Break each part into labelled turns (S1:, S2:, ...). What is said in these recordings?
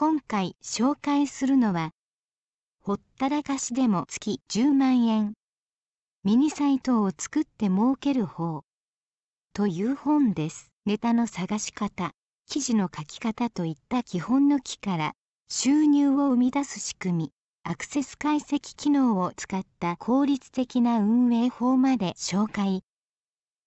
S1: 今回紹介するのは、ほったらかしでも月10万円、ミニサイトを作って儲ける方、という本です。ネタの探し方、記事の書き方といった基本の木から、収入を生み出す仕組み、アクセス解析機能を使った効率的な運営法まで紹介。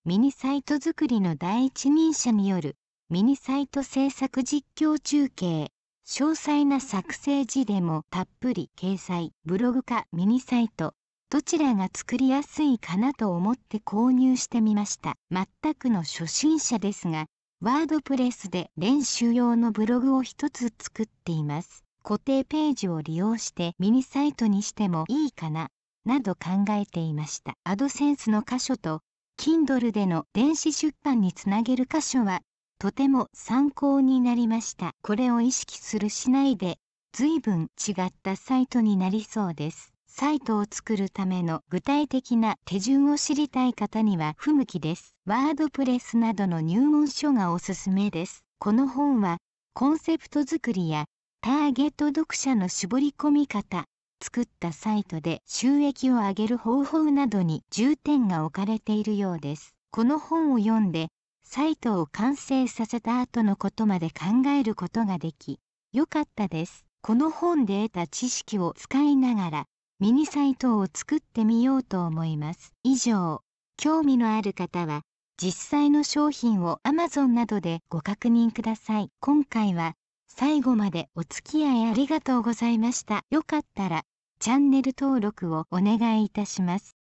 S1: ミニサイト作りの第一人者によるミニサイト制作実況中継。詳細な作成時でもたっぷり掲載ブログかミニサイトどちらが作りやすいかなと思って購入してみました全くの初心者ですがワードプレスで練習用のブログを一つ作っています固定ページを利用してミニサイトにしてもいいかななど考えていましたアドセンスの箇所と Kindle での電子出版につなげる箇所はとても参考になりましたこれを意識するしないで随分違ったサイトになりそうですサイトを作るための具体的な手順を知りたい方には不向きですワードプレスなどの入門書がおすすめですこの本はコンセプト作りやターゲット読者の絞り込み方作ったサイトで収益を上げる方法などに重点が置かれているようです。この本を読んでサイトを完成させた後のことまで考えることができよかったですこの本で得た知識を使いながらミニサイトを作ってみようと思います以上興味のある方は実際の商品を Amazon などでご確認ください今回は最後までお付き合いありがとうございましたよかったらチャンネル登録をお願いいたします